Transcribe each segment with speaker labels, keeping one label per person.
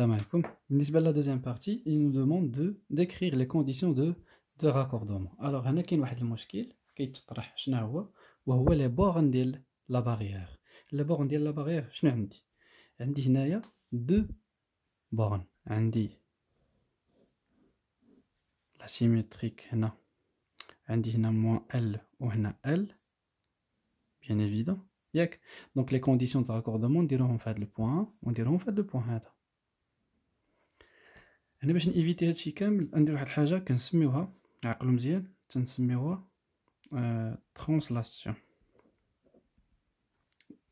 Speaker 1: Bonsoir, pour la deuxième partie, il nous demande de décrire les conditions de raccordement Alors, il y a un problème qui se pose, c'est les bornes de la barrière Les bornes de la barrière, qu'est-ce que j'ai J'ai ici deux bornes J'ai la symétrique ici J'ai ici moins L ou ici L Bien évidemment Donc les conditions de raccordement, on dirait qu'on fait le point A On dirait qu'on fait le point هنا باش نيفيتي هادشي كامل ندير واحد الحاجه كنسميوها عقلو مزيان تنسميوها ترانسلاسيون آه،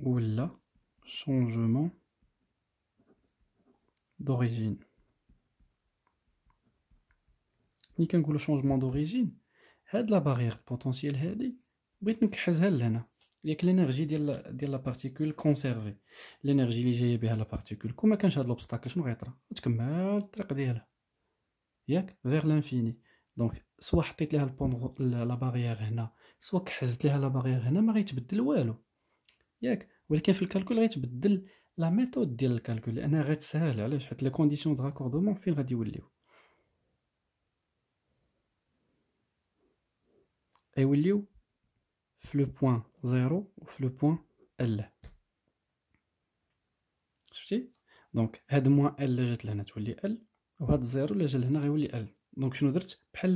Speaker 1: ولا شونجمون دوريجين ملي كنقولو شونجمون دوريجين هاد لا بارير بوتونسييل هادي بغيت نكحزها لهنا ليك لينيرجي ديال ديال لا بارتيكول كونسيرفي لينيرجي اللي جايه بها لا بارتيكول كون ما كانش هاد لوبستاكل شنو غيطرى تكمل الطريق ديالها ياك فيغ لانفيني دونك سوا حطيت لها البون لا باغيير هنا سوا كحزت لها لا باغيير هنا ما غيتبدل والو ياك ولكن في الكالكول غيتبدل لا ميثود ديال الكالكول لانها غتسهل علاش حيت لي كونديسيون دو راكوردومون فين غادي يوليو غيوليو le point 0 ou le point L. Donc, h moins L, j'ai L, ou 0, L. Donc, je nous dirais,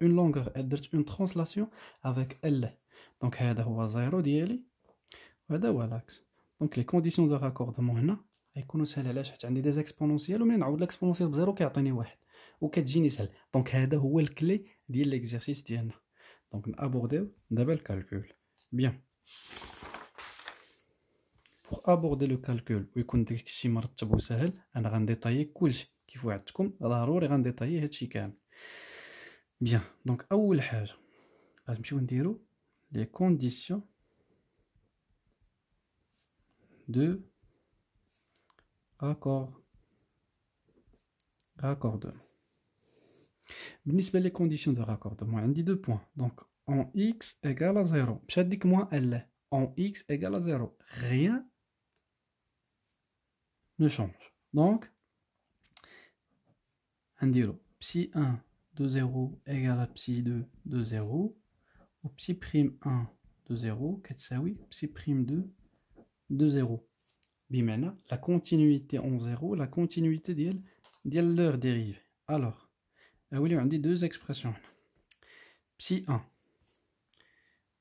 Speaker 1: une longueur, une translation avec L. Donc, 0, ou Donc, les conditions de raccordement, on des exponentielles, ou de 0 qui a atteint 1, ou qui a Donc, ou clé de l'exercice, donc, aborder d'abord le calcul. Bien. Pour aborder le calcul, où il compte que si marche pas aussi bien, on va en détailler quoi qu'il faut être comme. D'abord, on va en détailler cette chose. Bien. Donc, à où le faire? On va les conditions de accord accordement. بالنسبه les conditions de raccordement, on دو deux points, donc en x ا زيرو مش moi elle est en x égale à 0. rien ne change. Donc, on psi 1 de 0 égale à psi 2 de 0, ou Ψ'1 prime 1 de 0, psi prime 2 de 0. la continuité en 0, la continuité d'elle, leur dérive. Alors, وليو عندي دوز اكسبرسيون بسي ان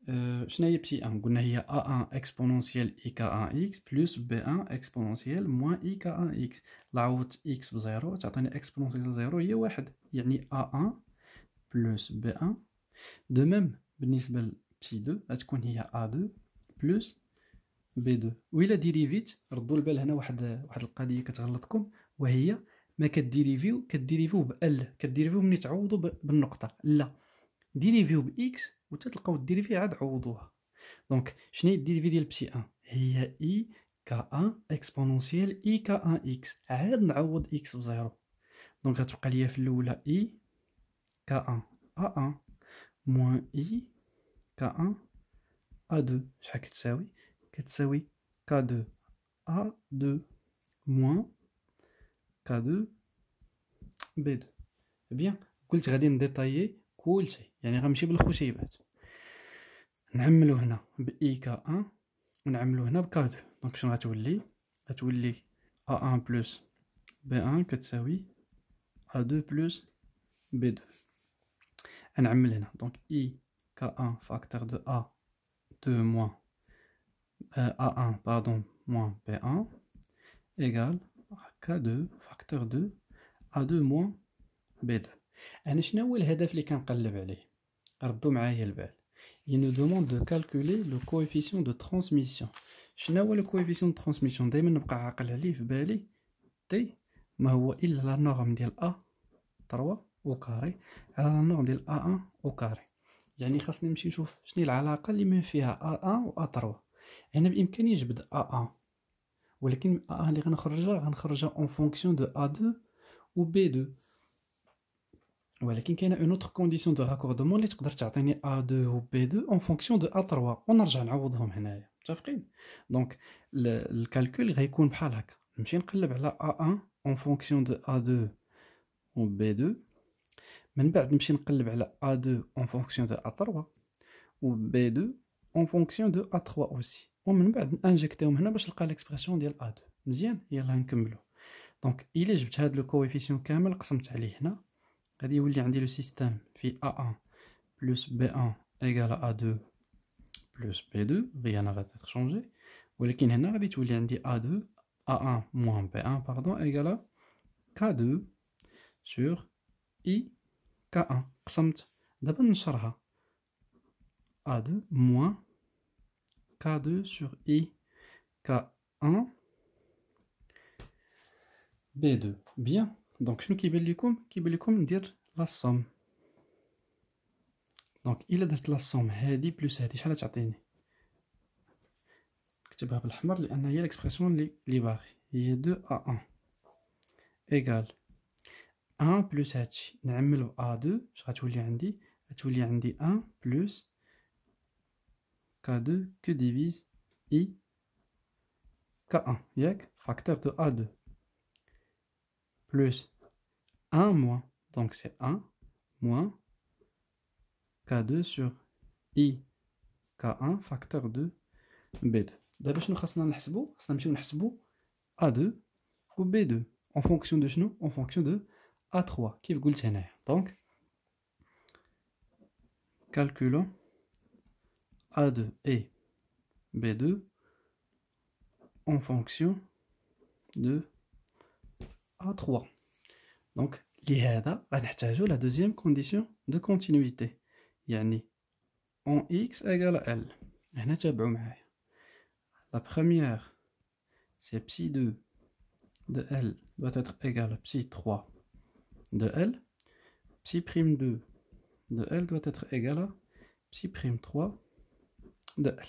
Speaker 1: أه شناهي بسي ان قلنا هي ا 1 اكسبونونسيال اي كا 1 اكس بلس بي 1 اكسبونونسيال موان اي كا 1 اكس لعوضت اكس بزيرو تعطيني اكسبونونسيال زيرو هي واحد يعني ا 1 بلس بي 1 دو ميم بالنسبه لبسي 2 غتكون هي ا 2 بلس بي 2 و الا ديريفيت ردوا البال هنا واحد واحد القضيه كتغلطكم وهي ما كديريفيو كديريفيو بال كديريفيو ملي تعوضوا بالنقطه لا ديريفيو باكس وتتلقاو الديريفي عاد عوضوها دونك شنو هي الديريفي ديال بسي ان هي اي كا ان اكسبونونسيال اي كا ان اكس عاد نعوض اكس بزيرو دونك غتبقى ليا في الاولى اي كا ان ا ان موان اي كا ان ا دو شحال كتساوي كتساوي كا دو ا دو موان K2 B2 بيان قلت غادي نديطايي كل شيء يعني غنمشي بالخشيبات نعملو هنا ب اي كا 1 ونعملو هنا بكا 2 دونك شنو غتولي غتولي ا 1 بلس B1 كتساوي ا 2 بلس ب 2 نعمل هنا دونك إي كا 1 فاكتور دو ا 2 موان ا 1 باردون موان ب 1 égale K2 فاكتور 2 A2 موان B2 انا شنو هو الهدف اللي كنقلب عليه ردوا معايا البال il nous demande de calculer le coefficient de transmission شنو هو الكويفيسيون دو ترانسميسيون دائما نبقى عاقل عليه في بالي تي ما هو الا لا نورم ديال a 3 او كاري على لا نورم ديال a 1 او كاري يعني خاصني نمشي نشوف شنو العلاقه اللي ما فيها a 1 و a 3 هنا بامكاني نجبد a 1 A1 en fonction de A2 ou B2. Ou il y a une autre condition de raccordement, les tu A2 ou B2 en fonction de A3. Donc, le calcul A1 en fonction de 2 ou B2. 2 en fonction de A3. Et B2 en fonction de A3 aussi. ومن بعد انجكتيهم هنا باش نلقى ليكسبرسيون ديال ا2 مزيان يلا نكملو دونك الا جبت هاد لو كويفيسيون كامل قسمت عليه هنا غادي يولي عندي لو سيستيم في ا 1 بلس b1 ايكال a2 بلس b2 هي انا غادي تشونجي ولكن هنا غادي تولي عندي ا 2 a1 موان b1 باردون ايكال k2 سور اي k1 قسمت دابا نشرها a2 موان K2 sur i, k1, b2. Bien. Donc, je qui dire dire la somme. Donc, il a dit la somme, hadi plus hadi, Je vais vous dire l'expression 2 à 1. Égal. 1 plus h. N'aimé le a2. Je vais vous dire 1 plus h. K2 que divise I K1. Yek, facteur de A2. Plus 1 moins. Donc c'est 1 moins K2 sur I K1 facteur de B2. D'abord, nous devons A2 ou B2. En fonction de nous, en fonction de A3. Qui est Donc, calculons. A2 et B2 en fonction de A3. Donc, va غنحتاجو la deuxième condition de continuité يعني en x égale L la première c'est psi 2 de L doit être égal à psi 3 de L psi 2 de L doit être égal à psi 3 de L.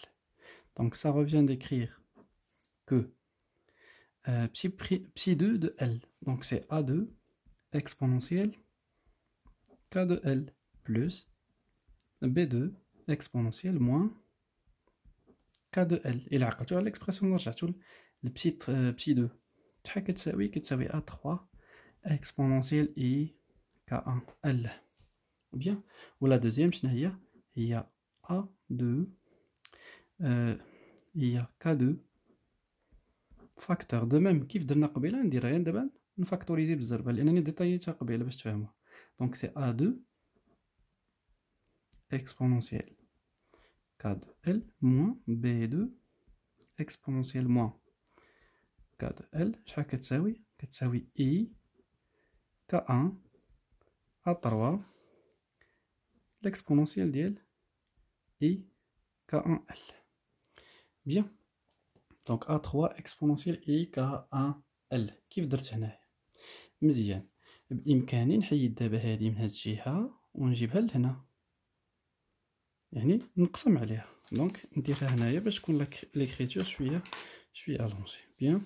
Speaker 1: Donc ça revient d'écrire que euh, psi, 2 de L. Donc c'est A2 exponentielle K de L plus B2 exponentielle moins K de L. Et là, tu as l'expression dans le psi, euh, psi 2. que c'est A3 exponentielle I K1 L. Bien. Ou la deuxième, il y a A2 هي هي كادو فاكتور دو ميم كيف درنا قبيله ندير غير دابا نفاكتوريزي بالزربه لانني ديطايتها قبيله باش تفهموها دونك سي ا دو exponentielle k de L moins B2 exponentielle moins k de L شحال كتساوي كتساوي اي K1 ا 3 l'exponentielle ديال اي k 1 ال بيان دونك ا 3 اكسبونونسيال اي كا ان ال كيف درت هنايا مزيان بامكاني نحيد دابا هذه من هاد الجهه ونجيبها لهنا يعني نقسم عليها دونك نديرها هنايا باش تكون لك ليكريتور شويه شويه الونجي بيان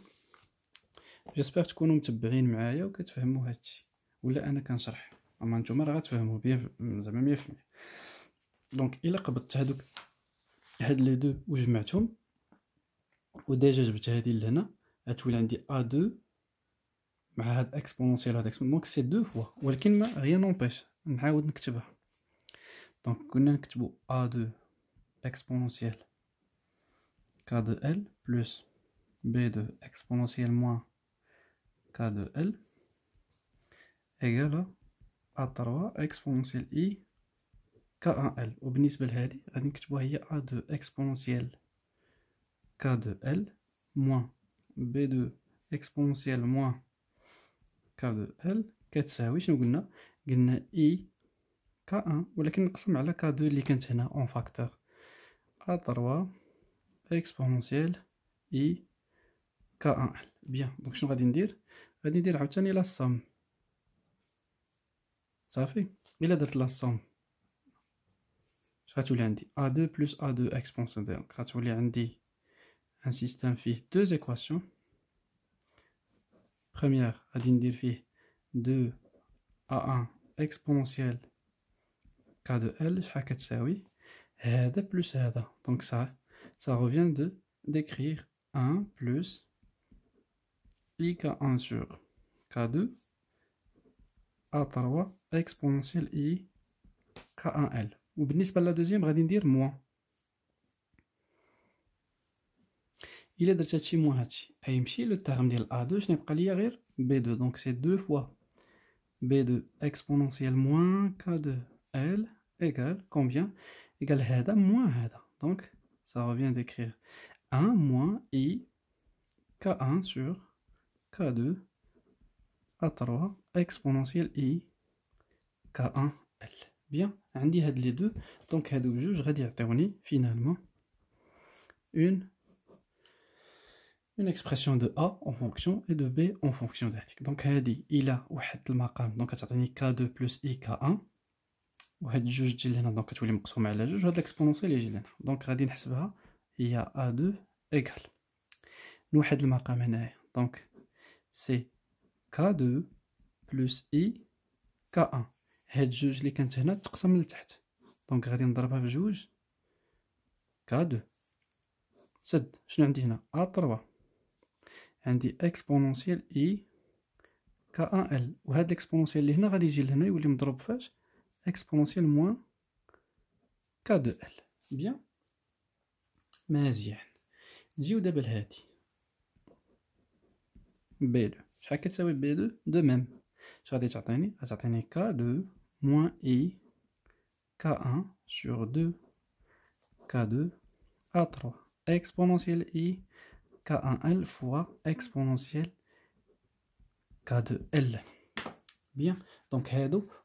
Speaker 1: جيسبر تكونوا متبعين معايا وكتفهموا هادشي ولا انا كنشرح اما نتوما راه غتفهموا بيان زعما 100% دونك الا قبضت هادوك هاد لي دو وجمعتهم وديجا جبت هذه لهنا غتولي عندي ا دو مع هاد اكسبونونسيال هاد اكسبونونسيال دونك سي دو فوا ولكن ما غير نونبيش نعاود نكتبها دونك كنا نكتبو ا دو اكسبونونسيال ك دو ال بلس بي دو اكسبونونسيال موان ك دو ال ايغال ا تروا اكسبونونسيال اي كا ان ال وبالنسبه لهادي غادي نكتبوها هي ا دو اكسبونونسيال K de L moins B2 exponentielle moins K de L كتساوي شنو قلنا قلنا إي كا 1 ولكن نقسم على كا 2 اللي كانت هنا اون فاكتور أ 3 اكسبونسييل إي كا 1 بيان دونك شنو غادي ندير غادي ندير عاوتاني لا سوم صافي الا درت لا سوم اش غتولي عندي أ 2 بلس أ 2 اكسبونسيال غتولي عندي un système fait deux équations première à dire فيه 2 à 1 exponentielle k 2 l oui et de plus هذا donc ça ça revient de d'écrire 1 plus ik1 sur k2 a3 exponentielle i k1l ou la deuxième غادي dire moins Il est moins هادشي مو هادشي Le terme de a2 pas lié à غير b2 Donc, c'est deux fois b2 exponentielle moins k2 l égale combien égale HEDA moins heda. donc ça revient d'écrire 1 moins i k1 sur k2 a3 exponentielle i k1 l bien عندي هاد les deux donc je بجوج غادي يعطيوني finalement une une expression de A en fonction et de B en fonction de d'Adik. Donc, il هذه إلى واحد المقام دونك كتعطيني K2 plus IK1 وهاد الجوج تجي لهنا دونك كتولي مقسومة juge جوج هاد الإكسبونونسيال يجي لهنا دونك غادي نحسبها هي A2 égale لواحد المقام هنايا دونك سي K2 plus ik K1 هاد الجوج اللي كانت هنا تقسم لتحت دونك غادي نضربها في جوج K2 je شنو عندي هنا A3 عندي اكسبونونسيال اي كا ان ال وهاد الاكسبونونسيال اللي هنا غادي يجي لهنا يولي مضروب فاش اكسبونونسيال موان كا دو ال بيان مزيان نجيو دابا لهادي بي دو شحال كتساوي بي دو دو ميم اش غادي تعطيني غتعطيني كا دو موان اي كا ان سور دو كا دو ا تروا اكسبونونسيال اي K1L fois exponentielle K 2 L. Bien, donc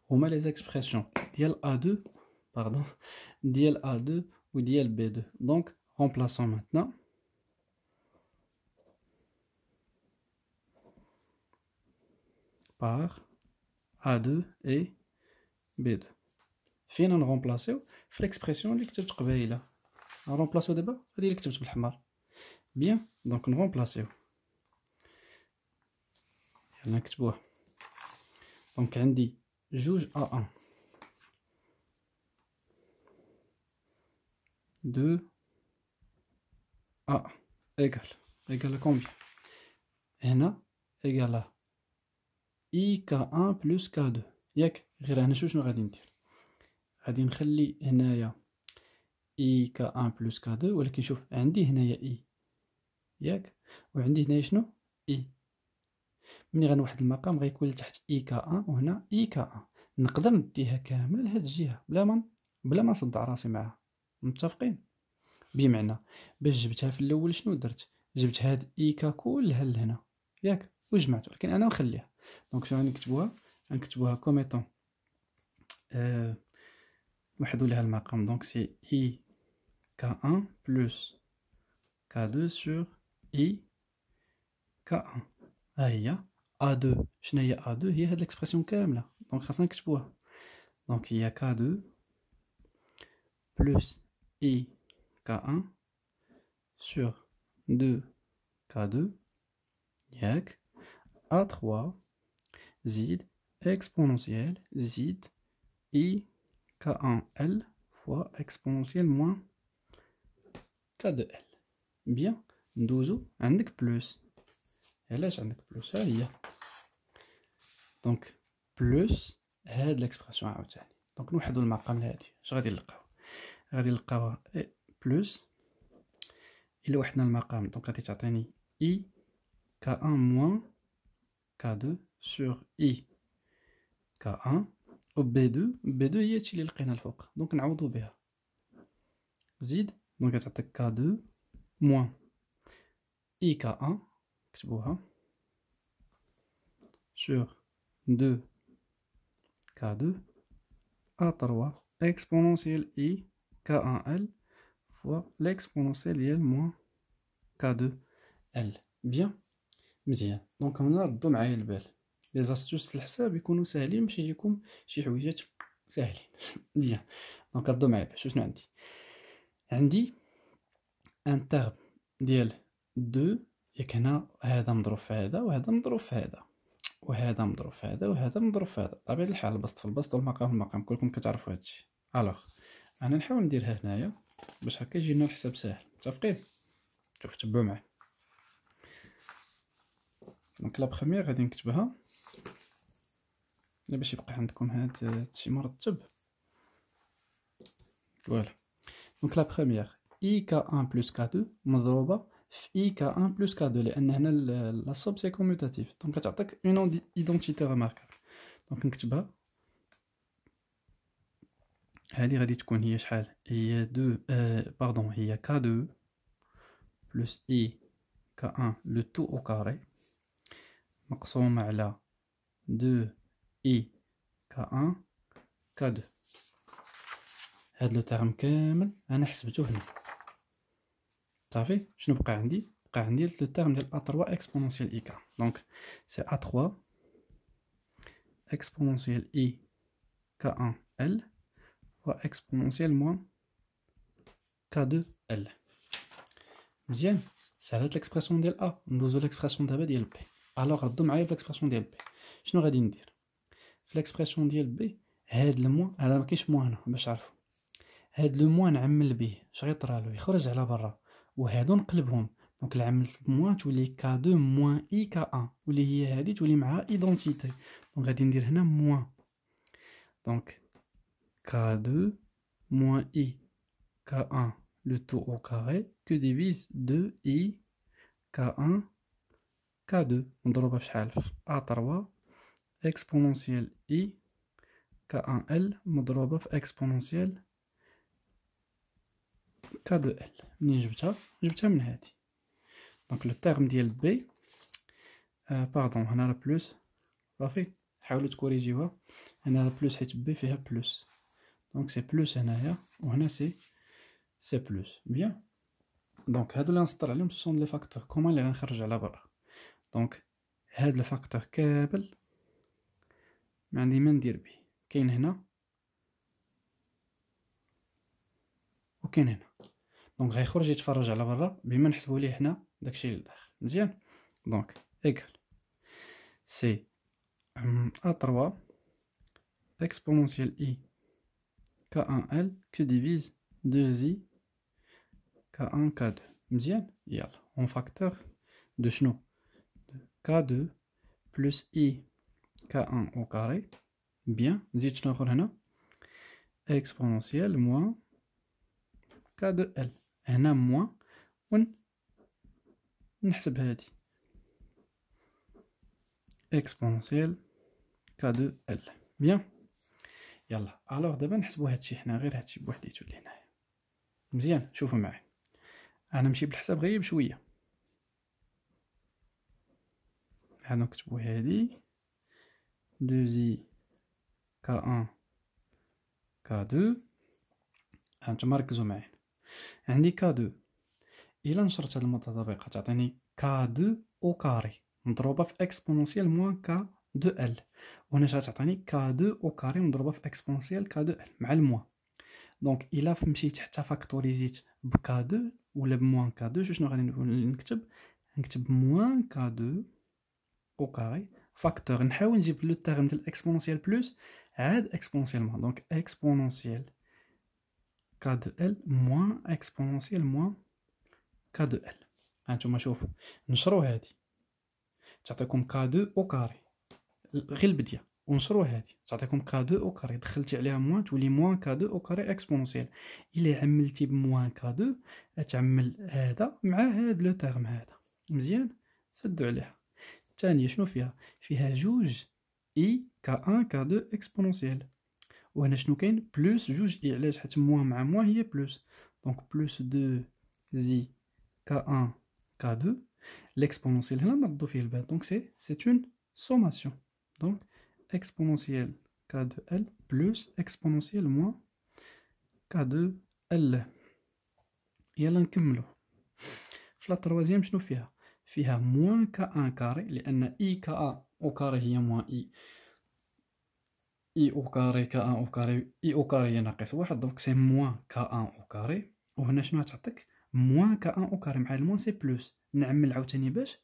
Speaker 1: on met les expressions DL A2, pardon, DL A2 ou dlb B2. Donc, remplaçons maintenant. par A2 et B2. فين نرمبلاسيو في l'expression اللي كتبت قبيله نرمبلاسيو دابا هذه اللي كتبت بيان دونك نغومبلاسيو يلا نكتبوه دونك عندي جوج ا ان دو ا ايكال ايكال كومبيان هنا ايكال اي كا ان بلوس كا دو ياك غير هنا شو شنو غادي ندير غادي نخلي هنايا اي كا ان بلوس كا دو ولكن شوف عندي هنايا اي ياك وعندي هنا شنو اي ملي غنوحد المقام غيكون لتحت اي كا ان وهنا اي كا ان نقدر نديها كامل لهاد الجهه بلا ما بلا ما نصدع راسي معها متفقين بمعنى باش جبتها في الاول شنو درت جبت هاد اي كا كلها لهنا ياك وجمعت ولكن انا نخليها دونك شنو غنكتبوها غنكتبوها كوميتون أه نحدو لها المقام دونك سي اي كا 1 بلس كا 2 سور I K1 hein. il هي A2 شنو هي A2 هي هاد ليكسبرسيون كاملة دونك خاصنا نكتبوها دونك هي K2 plus I K1 sur 2 K2 ياك A3 Z exponentielle zid i k1l fois exponentielle moins k2l. Bien. ندوزو عندك بلوس علاش عندك بلوس ها هي دونك بلوس هاد ليكسبرسيون عاوتاني دونك نوحدو المقام لهادي اش غادي نلقاو غادي نلقاو بلوس الا وحدنا المقام دونك غادي تعطيني اي k1 موان k2 sur اي k1 و b2 b2 هي هادشي اللي لقينا الفوق دونك نعوضو بها زيد دونك غتعطيك k2 موان IK1 sur 2 K2 à 3 exponentielle I K1L fois l'exponentielle L moins K2 L. Bien. مزيان دونك هنا ردوا معايا البال لي زاستوس في الحساب يكونوا ساهلين ماشي يجيكم شي حويجات ساهلين بيان دونك ردوا معايا شنو عندي عندي ان تيرم ديال دو ياك هنا هذا مضروب في هذا وهذا مضروب في هذا وهذا مضروب في هذا وهذا مضروب في هذا طبيعة الحال البسط في البسط والمقام في المقام كلكم كتعرفوا هادشي الوغ انا نحاول نديرها هنايا باش هكا يجينا الحساب ساهل متفقين شوف تبعوا معايا دونك لا بروميير غادي نكتبها باش يبقى عندكم هاد هادشي مرتب فوالا دونك لا بروميير اي كا 1 بلس كا 2 مضروبه ik k1 plus k2, la somme c'est commutative. Donc tu as une identité remarquable. Donc on va vois, il y a euh, k2 plus ik k1, le tout au carré. Donc ça 2 i k1, k2. c'est le terme k1, et c'est toujours... Je ne peux pas dire le terme de A3 exponentielle IK. Donc, c'est A3 exponentielle IK1L fois exponentielle moins K2L. Deuxième, c'est l'expression de l'A, Nous avons l'expression de A. Alors, nous avons l'expression de B. Je n'aurais pas dit que l'expression de B est de moins à la moitié de moins. Elle est de moins à 1000 B. Je vais te dire que je vais te dire que je vais te et ici on le la même façon donc pour la K2 moins IK1 et pour la moitié on a donc on moins donc K2 moins IK1 le tout au carré que divise 2I K1 K2, on va le faire comme ça exponentielle I K1L on va le exponentielle ك دو ال منين جبتها جبتها من هادي دونك لو تيرم ديال بي آه باردون هنا لا بلوس صافي حاولوا تكوريجيوها هنا لا بلوس حيت بي فيها بلوس دونك سي بلوس هنايا وهنا سي سي بلوس بيان دونك هادو اللي غنسطر عليهم سون لي فاكتور كومون اللي غنخرج على برا دونك هاد الفاكتور كامل ما عندي ما ندير به كاين هنا Donc, je fasse la parole, mais je ne sais pas si vous c'est A3 exponentielle I K1L que divise 2I K1K2. On facture de K2 plus I K1 au carré. Bien, exponentielle moins. كا دو ال هنا موان ون نحسب هادي اكسبونسيال كا دو ال بيان يلا الوغ دابا نحسبو هادشي حنا غير هادشي بوحديتو اللي هنايا مزيان شوفوا معايا انا نمشي بالحساب غير بشويه ها نكتبو هادي دو زي كا ان كا دو هانتوما ركزو معايا عندي كا دو الا نشرت هاد المتطابقه تعطيني كا دو او كاري مضروبه في اكسبونونسيال موان كا دو ال وهنا تعطيني كا دو او كاري مضروبه في اكسبونسيال كا دو ال مع الموان دونك الا مشيت حتى فاكتوريزيت بكا دو ولا بموان كا دو شنو غادي نكتب نكتب موان كا دو او كاري فاكتور نحاول نجيب لو تيرم ديال اكسبونسيال بلوس عاد اكسبونسيال موان دونك اكسبونسيال K de L moins exponentielle moins K de L هانتوما نتوما شوفوا نشرو هادي تعطيكم K2 او كاري غير البديه ونشرو هادي تعطيكم K2 او كاري دخلتي عليها موان تولي موان K2 او كاري اكسبونونسيال الا عملتي بموان K2 تعمل هذا مع هاد لو تيرم هذا مزيان سدوا عليها الثانيه شنو فيها فيها جوج اي K1 K2 اكسبونونسيال Et n'est-ce qu'on a Plus, je juge, il moins, moins, est plus. Donc plus 2, i k1, k2. L'exponentielle, elle est dans le 2, donc c'est une sommation. Donc, exponentielle, k2, l, plus exponentielle, moins, k2, l. Il y a un cumul. Flat 3, chnuphia. moins, k1 carré. Les n i, k au carré, y moins i. اي او كاري كا ان او كاري اي او كاري هي ناقص واحد دونك سي موان كا ان او كاري وهنا شنو غتعطيك موان كا ان او كاري مع الموان سي بلوس نعمل عاوتاني باش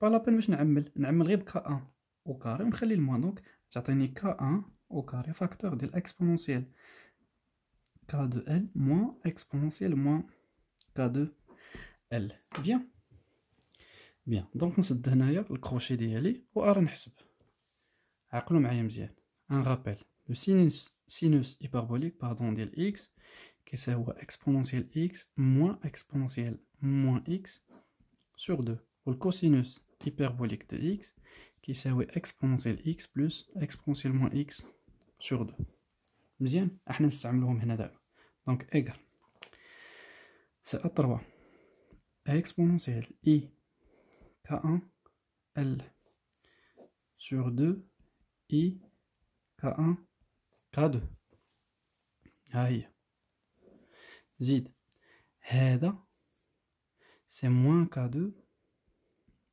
Speaker 1: با بين باش نعمل نعمل غير بكا ان او كاري ونخلي الموان دونك تعطيني كا ان او كاري فاكتور ديال اكسبونونسيال كا دو ال موان اكسبونونسيال موان كا دو ال بيان بيان دونك نسد هنايا الكروشي ديالي وارا نحسب عقلوا معايا مزيان un rappel le sinus sinus hyperbolique pardon x, qui est exponentielle x moins exponentielle moins x sur 2 ou le cosinus hyperbolique de x qui est exponentielle x plus exponentielle moins x sur 2 Nous égal c'est à Donc, égal. C'est 3 exponentielle i k1 l sur 2 i K1, K2. Aïe. Zid. Heda. C'est moins K2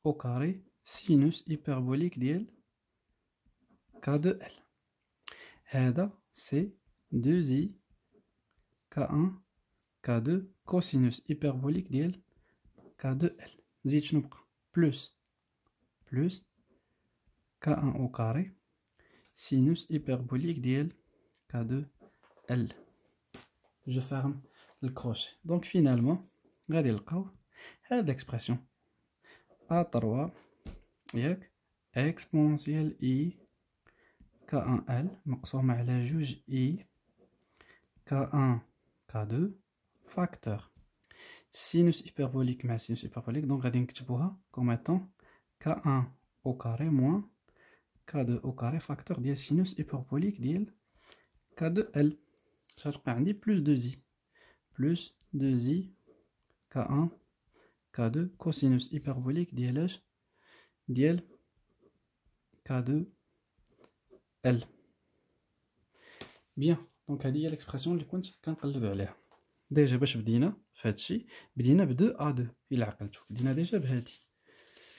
Speaker 1: au carré sinus hyperbolique d'L. K2L. Heda, c'est 2i K1 K2 cosinus hyperbolique d'L. K2L. Zid, plus. Plus K1 au carré sinus hyperbolique l K2 L. Je ferme le crochet. Donc finalement, regardez le هذه l'expression A3 exponentielle I K1L مقسومة على juge I K1 K2 facteur sinus hyperbolique مع sinus hyperbolique donc غادي نكتبوها comme étant K1 au carré moins k2 au carré facteur de sinus hyperbolique de k2l. Ça dit plus 2i. Plus 2i k1 k2 cosinus hyperbolique de l'h k2l. Bien, donc il l'expression qui compte quand elle Déjà, je vais dire, 2a2. Il Je vais dire je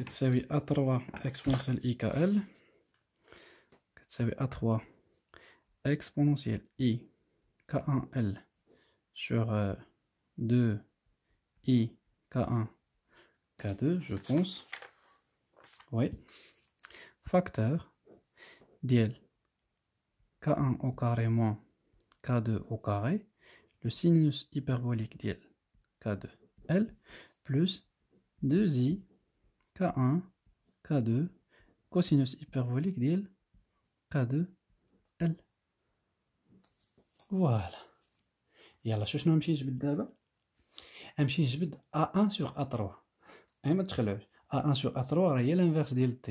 Speaker 1: كتساوي a 3 exponentielle IKL, k إل 3 exponentielle ik 1 l sur 2 euh, I K1 K2 je pense oui facteur DL. K1 au carré moins K2 au carré le sinus hyperbolique DL. K2 L plus 2i K1 K2 cosinus hyperbolique ديال K2 L فوالا يلا شو شنو نمشي نجبد دابا نمشي نجبد A1 سور A3 اي ما تخلعوش A1 سور A3 راه هي لانفيرس ديال T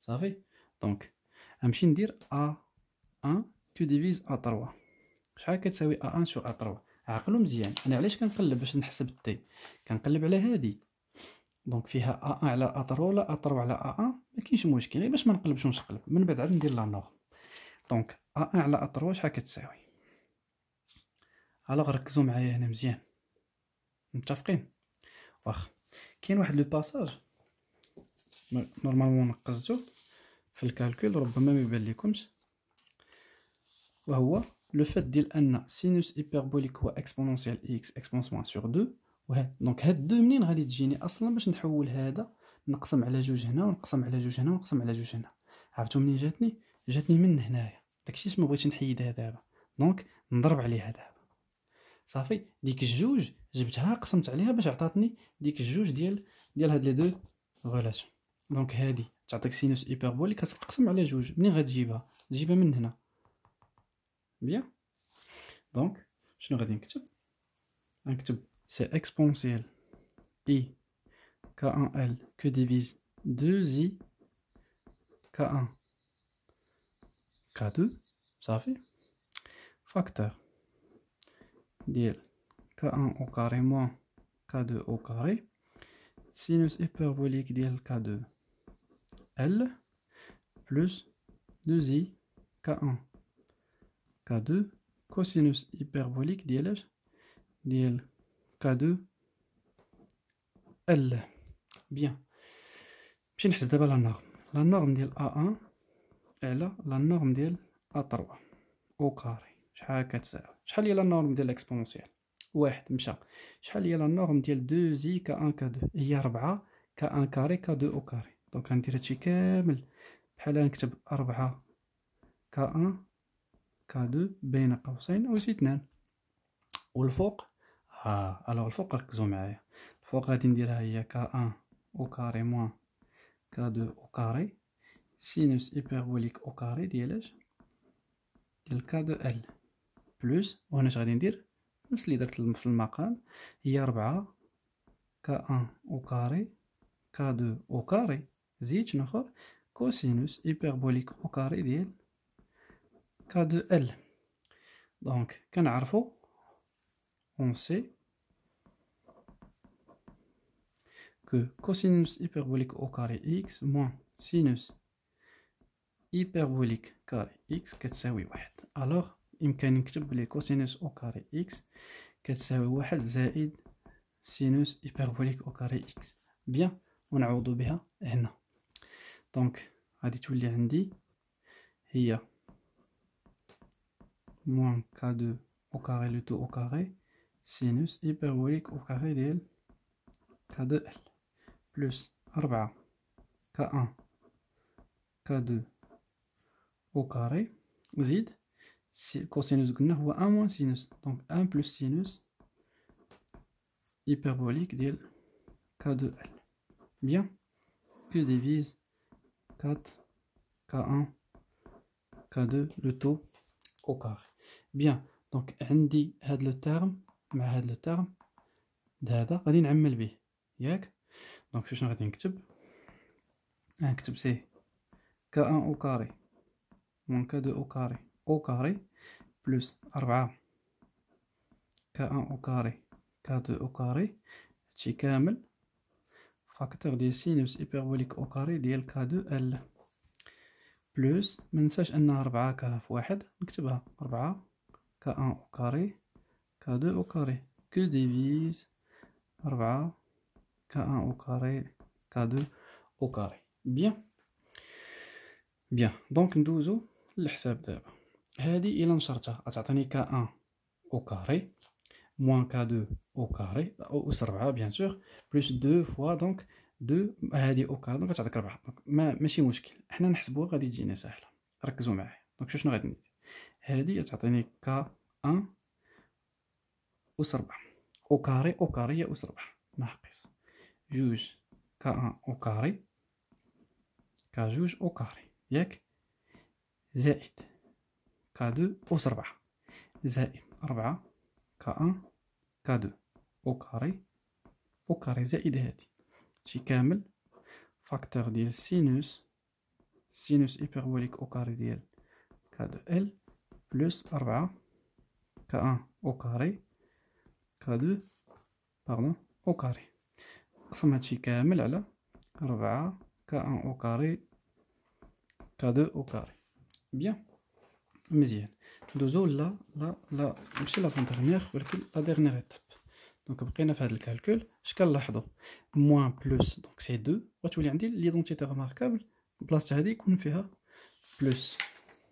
Speaker 1: صافي دونك نمشي ندير A1 تو ديفيز A3 شحال كتساوي A1 سور A3 عقلو مزيان انا علاش كنقلب باش نحسب تي كنقلب على هادي دونك فيها ا على اطرو ولا اطرو على ا ما كاينش مشكل باش ما نقلبش ونشقلب من بعد عاد ندير لا نورم دونك ا على اطرو شحال كتساوي الوغ ركزوا معايا هنا مزيان متفقين واخ كاين واحد لو باساج نورمالمون نقزتو في الكالكول ربما ما يبان لكمش وهو لو فات ديال ان سينوس هيبربوليك هو اكسبونونسيال اكس اكسبونس موان سور 2 وهاد دونك هاد دو منين غادي تجيني اصلا باش نحول هذا نقسم على جوج هنا ونقسم على جوج هنا ونقسم على جوج هنا عرفتو منين جاتني جاتني من هنايا داكشي اش ما بغيتش نحيدها دابا دونك نضرب عليها دابا صافي ديك الجوج جبتها قسمت عليها باش عطاتني ديك الجوج ديال ديال هاد لي دو غولاسيون دونك هادي تعطيك سينوس ايبربوليك خاصك تقسم على جوج منين غتجيبها تجيبها من هنا بيان دونك شنو غادي نكتب غنكتب c'est exponentiel. I K1L que divise 2I K1 K2, ça fait facteur dl K1 au carré moins K2 au carré sinus hyperbolique dl K2 L plus 2I K1 K2 cosinus hyperbolique DL DL K de L. Bien. نمشي نحسب دابا لا نورم لا نورم ديال A1 على لا نورم ديال A3 أو كاري شحال كتساوي شحال هي لا نورم ديال الإكسبونونسيال واحد مشى شحال هي لا نورم ديال 2 زي K1 K2 هي 4 K1 كاري K2 أو كاري دونك غندير هادشي كامل بحال نكتب 4 K1 K2 بين قوسين أو زي 2 والفوق ها آه، الوغ الفوق ركزو معايا الفوق غادي نديرها هي كا ان او كاري موان كا دو او كاري سينوس هيبربوليك او كاري ديال اش ديال كا دو ال بلوس وهنا اش غادي ندير نفس اللي درت في المقام هي ربعة كا ان او كاري كا دو او كاري زيد شنو اخر كوسينوس هيبربوليك او كاري ديال كا دو ال دونك كنعرفو اون سي cosinus hyperbolique au carré x moins sinus hyperbolique carré x oui alors il y a cosinus au carré x que oui sinus hyperbolique au carré x bien on a ouvert n donc à dit tout dit il y a moins k2 au carré le tout au carré sinus hyperbolique au carré l k2l plus 4 K1 K2 au carré زيد cosinus قلنا هو 1 moins sinus donc 1 plus sinus hyperbolique ديال K2L bien que divise 4 K1 K2 le taux au carré bien donc n dit لو terme مع le لو تيرم هذا غادي نعمل به دونك شنو غادي نكتب غنكتب آه، سي كا ان او كاري مون k de او كاري او كاري plus 4 k1 او كاري k k2 او كاري هادشي كامل فاكتور ديال سينوس هيبربوليك او كاري ديال k2 ال بلس منساش انها 4 ك في واحد نكتبها 4 ك 1 او كاري k2 او كاري كو ديفيز 4 K1 au carré, K2 au carré. Bien. Bien. Donc, ندوزو للحساب دابا. هادي إلا نشرتها غتعطيني K1 au carré moins K2 au carré أس 4 بيان سور بلس 2 فوا دونك 2 هادي او كاري دونك غتعطيك 4 دونك ما ماشي مشكل حنا نحسبوها غادي تجينا ساهله ركزوا معايا دونك شو شنو غادي ندير هادي غتعطيني ك 1 اس 4 او كاري او كاري هي اس 4 ناقص k1 au carré, k2 au carré, 1, 7, k2 au 4, 7, 4, k1, k2 au carré, au carré 7 dehors. C'est complet. Facteur de sinus Sinus hyperbolic au carré de l, k2 l, plus 4, k1 au carré, k2, pardon, au carré. نقسم هادشي كامل على ربعة كا ان او كاري كا دو او كاري بيان مزيان ندوزو لا لا لا ماشي لا فون ديغنيغ ولكن لا ديغنيغ ايتاب دونك بقينا في هاد الكالكول اش كنلاحظو موان بلوس دونك سي دو غتولي عندي ليدونتيتي ريماركابل بلاصتها هادي يكون فيها بلوس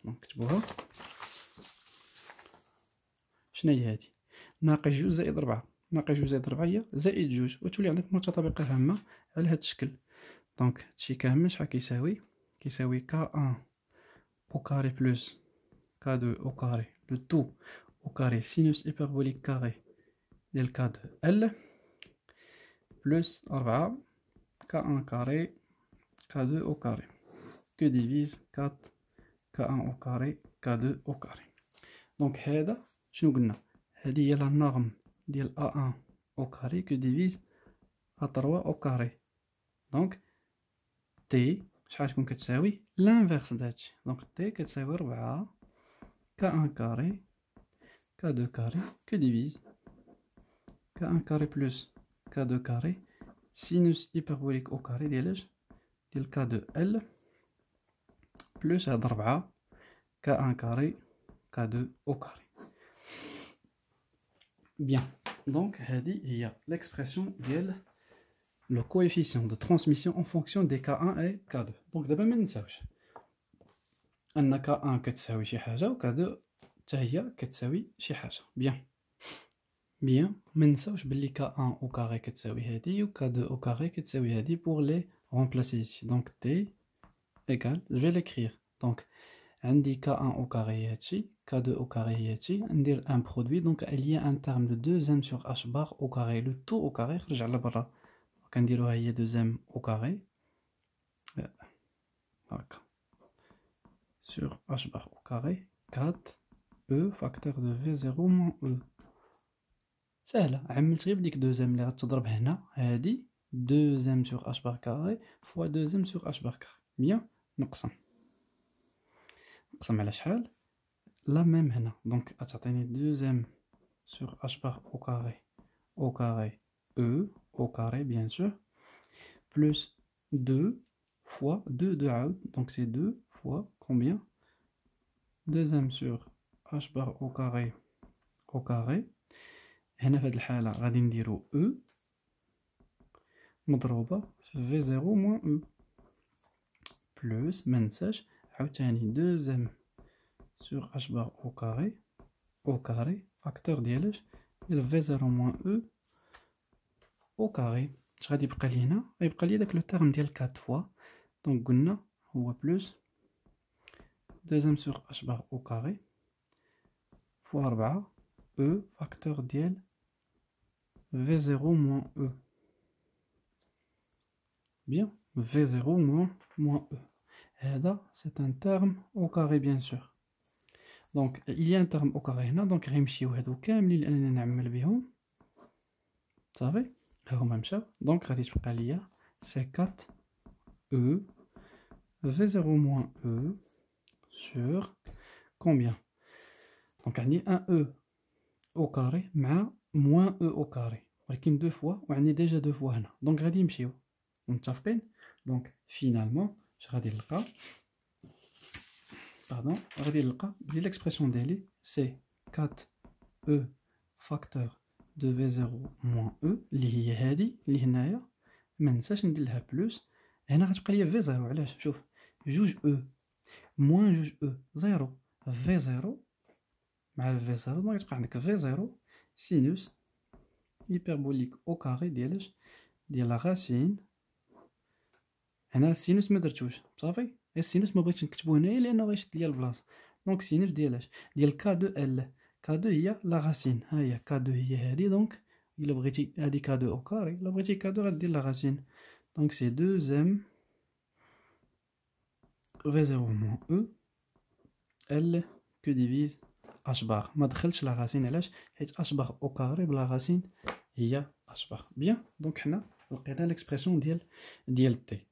Speaker 1: دونك نكتبوها شناهي هادي ناقص جوج زائد ربعة ناقص جوج زائد ربعية زائد جوج وتولي عندك متطابقة هامة على هاد الشكل دونك هادشي كامل شحال كيساوي كيساوي كا ان او كاري بلوس كا دو او كاري لو تو او كاري سينوس هيبربوليك كاري ديال كا دو ال بلوس ربعة كا ان كاري كا دو او كاري كو ديفيز كات كا ان او كاري كا دو او كاري دونك هذا شنو قلنا هذه هي لا نورم A1 au carré que divise A3 au carré. Donc T شحال تكون كتساوي l'inverse d'H. Donc T كتساوي 4 K1 carré K2 carré que divise K1 carré plus K2 carré sinus hyperbolique au carré ديال K2 L plus هاد 4 K1 carré K2 au carré. Bien. Donc, il y a l'expression d'elle, le coefficient de transmission en fonction des K1 et K2. Donc, d'abord, on أن K1 كتساوي شي حاجة et K2 حتى هي كتساوي شي حاجة Bien. بيان ما نساوش K1 au carré كتساوي هادي et K2 égal à كتساوي هادي pour les remplacer ici donc T égale je vais l'écrire donc عندي K1 au carré K2 au carré un produit donc il y a un terme de 2m sur h bar au carré le tout au carré خرج Donc برا كنديروها هي 2m au carré euh, sur h bar au carré 4 e facteur de v0 moins e سهله on dit que 2m اللي غتضرب هنا هادي 2m sur h bar carré fois 2m sur h bar carré bien نقسم la même Donc ici, donc 2m sur h bar au carré, au carré, e, au carré bien sûr, plus 2 fois, 2 de haut, donc c'est 2 fois, combien 2m sur h bar au carré, au carré, ici, on va dire e, v0 moins e, plus, même sèche, 2m sur h bar au carré au carré facteur et le v0 moins e au carré je vais يبقى لي le terme لي 4 fois donc gna ou plus 2m sur h bar au carré fois bar e facteur ديال v0 moins e bien v0 moins e c'est un terme au carré bien sûr donc il y a un terme au carré هنا donc غيمشيو هادو كاملين اللي انا savez? بهم صافي ها même مشاو donc Radis تبقى ليا c'est 4 e v0 moins e sur combien donc on a un e au carré mais moins e au carré deux fois on a déjà deux fois donc غادي يمشيو متفقين donc finalement je vais le pardon je le cas l'expression c'est 4 e facteur de v0 moins e l'ihadi l'ihnaya mais ça je ne dis pas plus et là je vais v0 allez je juge e moins juge e 0 v0 mais v0 donc je prendre v0 sinus hyperbolique au carré de la racine هنا السينوس ما درتوش صافي السينوس ما بغيتش نكتبو هنايا لانه غيشد ليا البلاصه دونك سينوس ديال اش ديال كا دو ال كا دو هي لا غاسين ها هي كا دو هي هادي دونك الا بغيتي هادي كا دو او كاري الا بغيتي كا دو غدير لا غاسين دونك سي دو زم في زيرو موان او ال كو ديفيز اش بار ما دخلتش لا غاسين علاش حيت اش بار او كاري بلا غاسين هي اش بار بيان دونك حنا لقينا ليكسبرسيون ديال ديال تي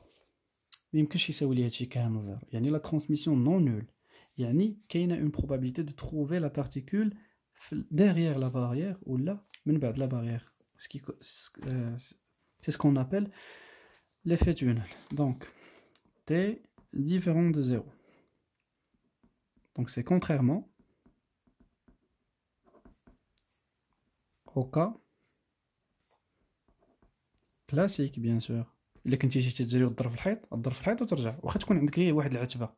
Speaker 1: il y a une transmission transmission nulle. يعني il a a ni يعني a une probabilité de trouver derrière la barrière ou là من de la barrière ce qui euh, c'est ce qu'on appelle l'effet tunnel donc t différent de 0 donc c'est contrairement au cas classique bien sûr الا كنتي جيتي تجري وتضرب في الحيط تضرب في الحيط وترجع واخا تكون عندك غير واحد العتبه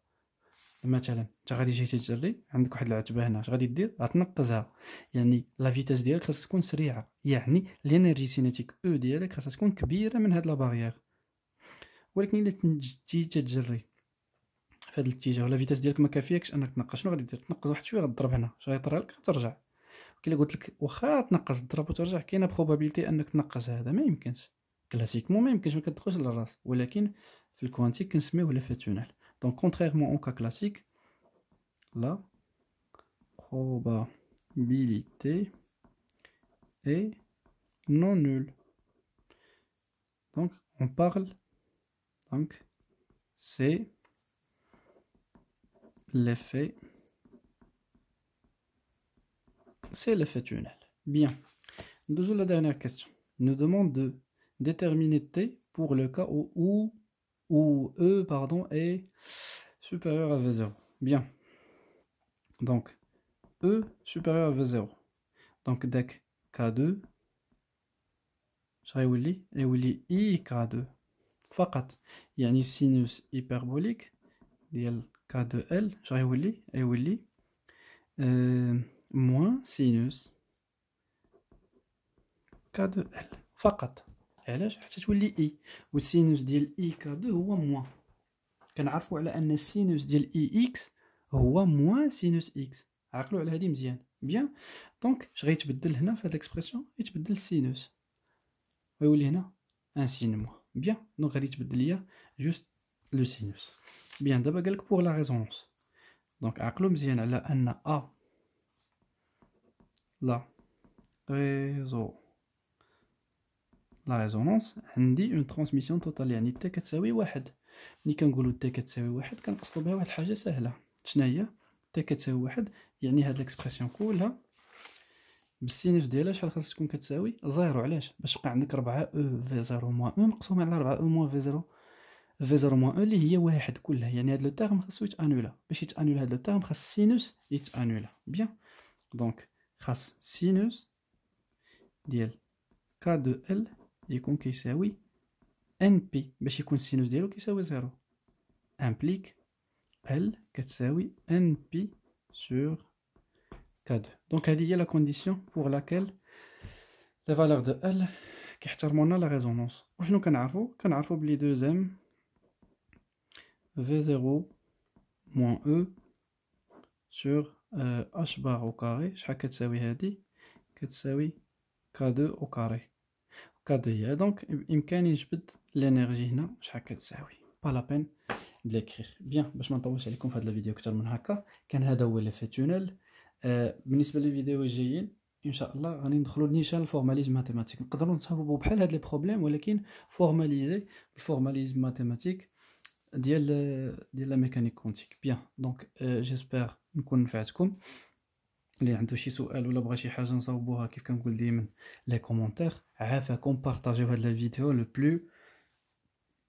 Speaker 1: مثلا انت غادي جيتي تجري عندك واحد العتبه هنا اش غادي دير غتنقزها يعني لا فيتاس ديالك خاصها تكون سريعه يعني لينيرجي سينيتيك او ديالك خاصها تكون كبيره من هاد لا باريير ولكن الا تجي تجري في هذا الاتجاه ولا فيتاس ديالك ما كافيكش انك تنقص شنو غادي دير تنقص واحد شويه غضرب هنا اش غيطرى لك ترجع كي قلت لك واخا تنقص تضرب وترجع كاينه بروبابيلتي انك تنقص هذا ما يمكنش classiquement même, question 4, c'est la race. Ou l'équine, c'est le courantique qui se met où l'effet tunnel. Donc, contrairement au cas classique, la probabilité est non nulle. Donc, on parle, donc, c'est l'effet c'est l'effet tunnel. Bien. Deuxième la dernière question. nous demande de déterminer T pour le cas où, E est supérieur à V0. Bien. Donc, E supérieur à V0. Donc, DEC K2, j'ai Willy, et Willy I K2. Fakat, il y a un sinus hyperbolique, DL K2L, j'ai Willy, et euh, moins sinus K2L. Fakat. علاش حتى تولي اي e. والسينوس ديال اي e ك دو هو موان كنعرفوا على ان السينوس ديال اي e اكس هو موان سينوس اكس عقلوا على هذه مزيان بيان دونك اش غيتبدل هنا في هاد الاكسبرسيون يتبدل السينوس ويولي هنا ان سين موان بيان دونك غادي يتبدل ليا جوست لو سينوس بيان دابا قالك بوغ لا ريزونس دونك عقلوا مزيان على ان ا لا ريزو لا ريزونونس عندي اون ترانسميسيون توتال يعني تا كتساوي واحد ملي كنقولو تا كتساوي واحد كنقصدو بها واحد الحاجه سهله شنو هي تا كتساوي واحد يعني هاد ليكسبرسيون كلها بالسينيف ديالها شحال خاص تكون كتساوي زيرو علاش باش تبقى عندك ربعة او e في زيرو موان او مقسومة على ربعة او موان في زيرو في زيرو موان او اللي هي واحد كلها يعني هاد لو تيرم خاصو يتانولا باش يتانولا هاد لو تيرم خاص السينوس يتانولا بيان دونك خاص سينوس ديال كا دو ال Il à dire qu'il s'agit d'un pi. Pour qu'il sinus de 0, il s'agit 0. Implique L qui s'agit d'un pi sur K2. Donc, il y a la condition pour laquelle la valeur de L qui est la résonance. Comment on sait un sait par les deux M. V0 moins E sur euh, H bar au carré. Chaque Je vais faire ceci. Ça s'appelle K2 au carré. كضيع دونك بامكاني نجبد لينيرجي هنا شحال كتساوي با لا بين ديكريغ بيان باش ما نطولش عليكم في هذا الفيديو اكثر من هكا كان هذا هو لافي تونيل آه بالنسبه للفيديو الجايين ان شاء الله غادي ندخلوا نيشان الفورماليزم ماتيماتيك نقدروا نصاوبوا بحال هاد لي بروبليم ولكن فورماليزي بالفورماليزم ماتيماتيك ديال ديال لا ميكانيك كونتيك بيان دونك آه جيسبر نكون نفعتكم اللي عنده شي سؤال ولا بغى شي حاجه نصاوبوها كيف كنقول ديما لي كومونتير عافاكم بارطاجيو هاد الفيديو لو بلو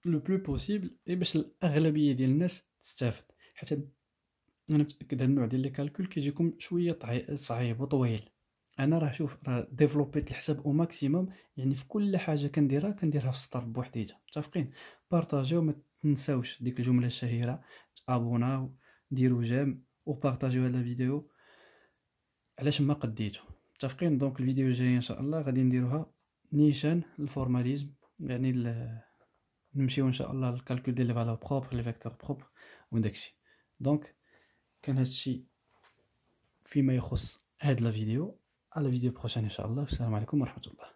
Speaker 1: لو بلو بوسيبل اي باش الاغلبيه ديال الناس تستافد حيت انا متاكد هاد النوع ديال لي كالكول كيجيكم شويه صعيب وطويل انا راه شوف راه ديفلوبيت الحساب او ماكسيموم يعني في كل حاجه كنديرها كنديرها في السطر بوحديتها متفقين بارطاجيو ما تنساوش ديك الجمله الشهيره تابوناو ديروا جيم وبارطاجيو هاد الفيديو علاش ما قديتو متفقين دونك الفيديو الجاي ان شاء الله غادي نديروها نيشان الفورماليزم يعني نمشيو ان شاء الله للكالكول ديال لي فالور بروبر لي فيكتور بروبر و داكشي دونك كان هادشي فيما يخص هاد لا فيديو على فيديو بروشان ان شاء الله والسلام عليكم ورحمه الله